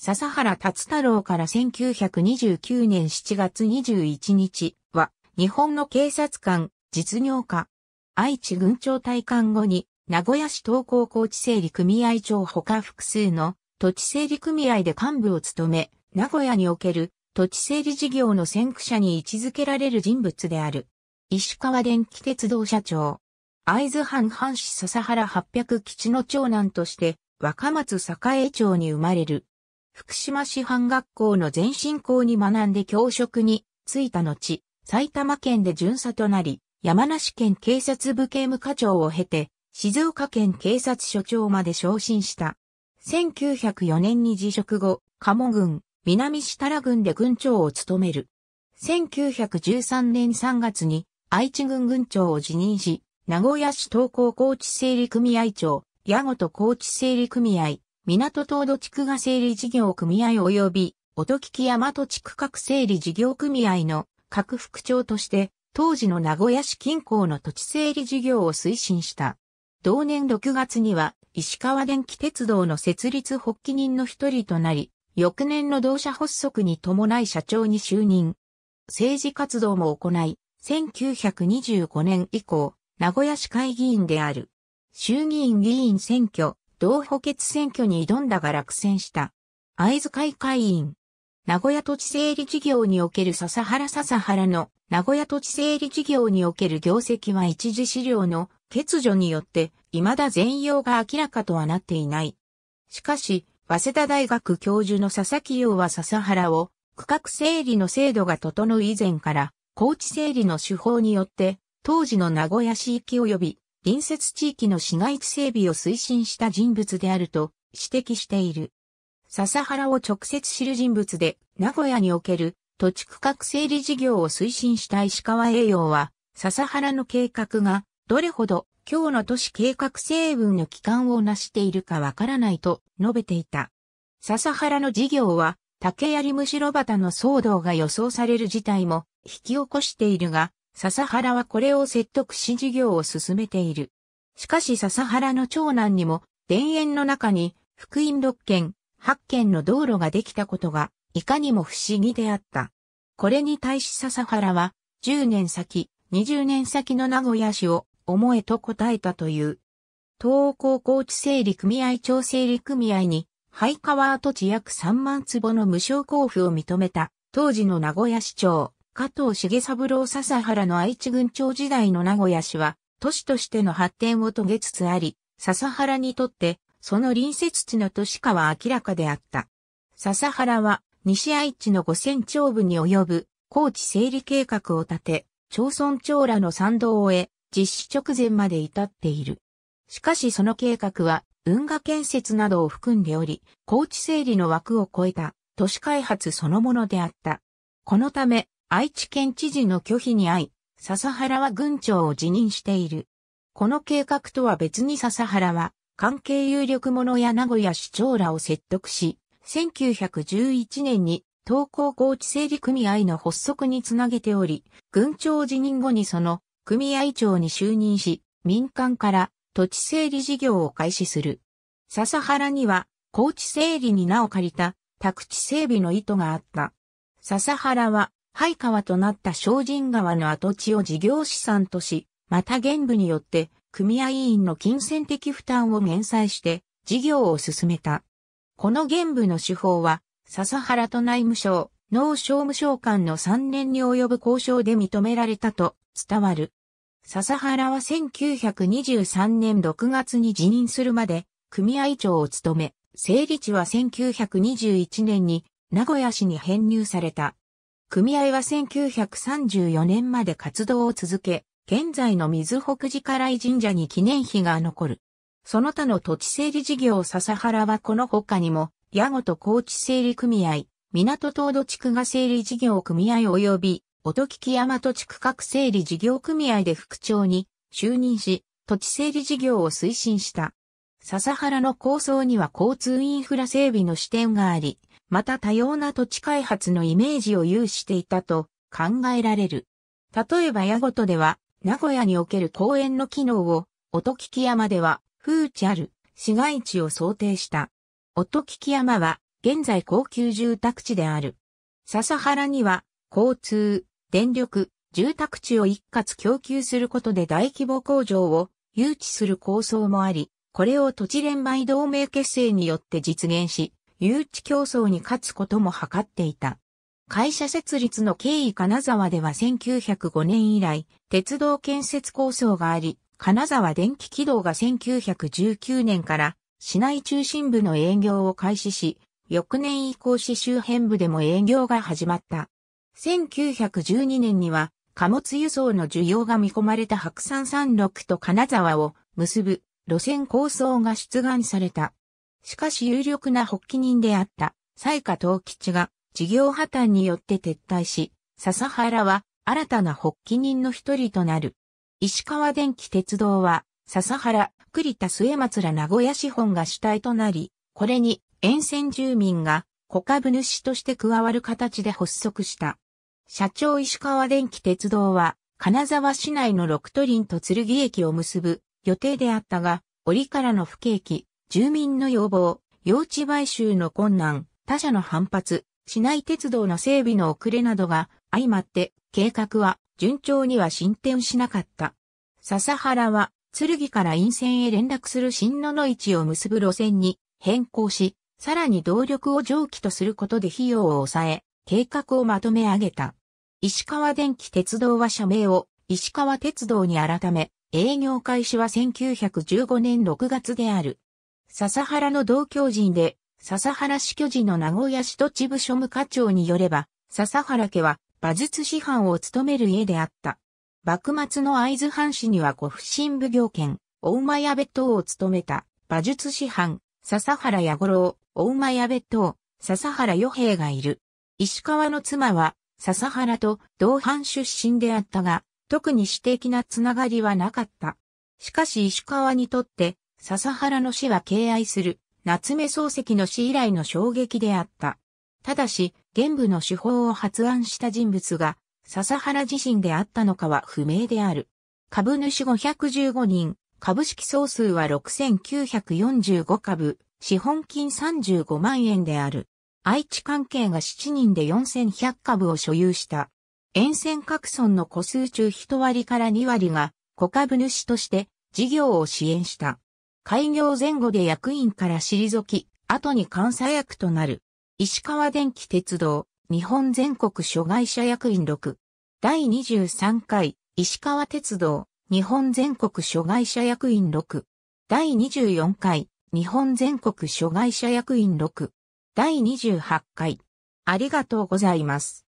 笹原達太郎から1929年7月21日は、日本の警察官、実業家、愛知軍庁隊官後に、名古屋市東高校地整理組合長ほか複数の土地整理組合で幹部を務め、名古屋における土地整理事業の先駆者に位置づけられる人物である。石川電気鉄道社長。会津藩藩士笹原八百吉の長男として、若松栄町に生まれる。福島市藩学校の前進校に学んで教職に就いた後、埼玉県で巡査となり、山梨県警察部系務課長を経て、静岡県警察署長まで昇進した。1904年に辞職後、鴨郡、南設楽郡で郡長を務める。1913年3月に愛知郡郡長を辞任し、名古屋市東高高知整理組合長、矢ごと高知整理組合、港東土地区が整理事業組合及び、音聞山和地区各整理事業組合の各副長として、当時の名古屋市近郊の土地整理事業を推進した。同年6月には、石川電気鉄道の設立発起人の一人となり、翌年の同社発足に伴い社長に就任。政治活動も行い、1925年以降、名古屋市会議員である。衆議院議員選挙、同補欠選挙に挑んだが落選した。会津会会員。名古屋土地整理事業における笹原笹原の名古屋土地整理事業における業績は一時資料の欠如によって未だ全容が明らかとはなっていない。しかし、早稲田大学教授の佐々木洋は笹原を区画整理の制度が整う以前から高地整理の手法によって当時の名古屋市域及び隣接地域の市街地整備を推進した人物であると指摘している。笹原を直接知る人物で、名古屋における土地区画整理事業を推進した石川栄養は、笹原の計画がどれほど今日の都市計画成分の期間を成しているかわからないと述べていた。笹原の事業は竹槍むしろ旗の騒動が予想される事態も引き起こしているが、笹原はこれを説得し事業を進めている。しかし笹原の長男にも、田園の中に、福音6軒、8軒の道路ができたことが、いかにも不思議であった。これに対し笹原は、10年先、20年先の名古屋市を、思えと答えたという。東欧高校地整理組合調整理組合に、ハイカワー土地約3万坪の無償交付を認めた、当時の名古屋市長、加藤重三郎笹原の愛知郡長時代の名古屋市は、都市としての発展を遂げつつあり、笹原にとって、その隣接地の都市化は明らかであった。笹原は、西愛知の五千町部に及ぶ、高地整理計画を立て、町村長らの賛同を得、実施直前まで至っている。しかしその計画は、運河建設などを含んでおり、高地整理の枠を超えた、都市開発そのものであった。このため、愛知県知事の拒否に遭い、笹原は軍長を辞任している。この計画とは別に笹原は、関係有力者や名古屋市長らを説得し、1911年に東高高知整理組合の発足につなげており、軍長辞任後にその組合長に就任し、民間から土地整理事業を開始する。笹原には高知整理に名を借りた宅地整備の意図があった。笹原は廃川となった精進川の跡地を事業資産とし、また現部によって組合員の金銭的負担を減災して事業を進めた。この現部の手法は、笹原と内務省、農商務省間の3年に及ぶ交渉で認められたと伝わる。笹原は1923年6月に辞任するまで組合長を務め、整理地は1921年に名古屋市に編入された。組合は1934年まで活動を続け、現在の水北寺から井神社に記念碑が残る。その他の土地整理事業笹原はこの他にも、矢後と高知整理組合、港東土地区が整理事業組合及び、音聞山土地区各整理事業組合で副長に就任し、土地整理事業を推進した。笹原の構想には交通インフラ整備の視点があり、また多様な土地開発のイメージを有していたと考えられる。例えば矢ごとでは、名古屋における公園の機能を、音聞き山では、風地ある市街地を想定した。音聞き山は、現在高級住宅地である。笹原には、交通、電力、住宅地を一括供給することで大規模工場を誘致する構想もあり、これを土地連売同盟結成によって実現し、誘致競争に勝つことも図っていた。会社設立の経緯金沢では1905年以来、鉄道建設構想があり、金沢電気軌道が1919年から市内中心部の営業を開始し、翌年以降市周辺部でも営業が始まった。1912年には貨物輸送の需要が見込まれた白山山麓と金沢を結ぶ路線構想が出願された。しかし有力な発起人であった、西下東吉が事業破綻によって撤退し、笹原は新たな発起人の一人となる。石川電気鉄道は、笹原、栗田末松ら名古屋資本が主体となり、これに沿線住民が小株主として加わる形で発足した。社長石川電気鉄道は、金沢市内の六都林と剣駅を結ぶ予定であったが、折からの不景気、住民の要望、用地買収の困難、他社の反発、市内鉄道の整備の遅れなどが相まって計画は順調には進展しなかった。笹原は剣から陰線へ連絡する新野の位置を結ぶ路線に変更し、さらに動力を蒸気とすることで費用を抑え、計画をまとめ上げた。石川電気鉄道は社名を石川鉄道に改め、営業開始は1915年6月である。笹原の同郷人で、笹原市居寺の名古屋市土地部庶務課長によれば、笹原家は馬術師範を務める家であった。幕末の会津藩士には古府新奉行権、大馬屋別当を務めた馬術師範、笹原屋五郎、大馬屋別当、笹原与平がいる。石川の妻は、笹原と同藩出身であったが、特に私的なつながりはなかった。しかし石川にとって、笹原の死は敬愛する、夏目漱石の死以来の衝撃であった。ただし、玄武の手法を発案した人物が、笹原自身であったのかは不明である。株主515人、株式総数は6945株、資本金35万円である。愛知関係が7人で4100株を所有した。沿線各村の個数中1割から2割が、小株主として事業を支援した。開業前後で役員から退き、後に監査役となる。石川電気鉄道、日本全国諸外社役員6。第23回、石川鉄道、日本全国諸外社役員6。第24回、日本全国諸外社役員6。第28回。ありがとうございます。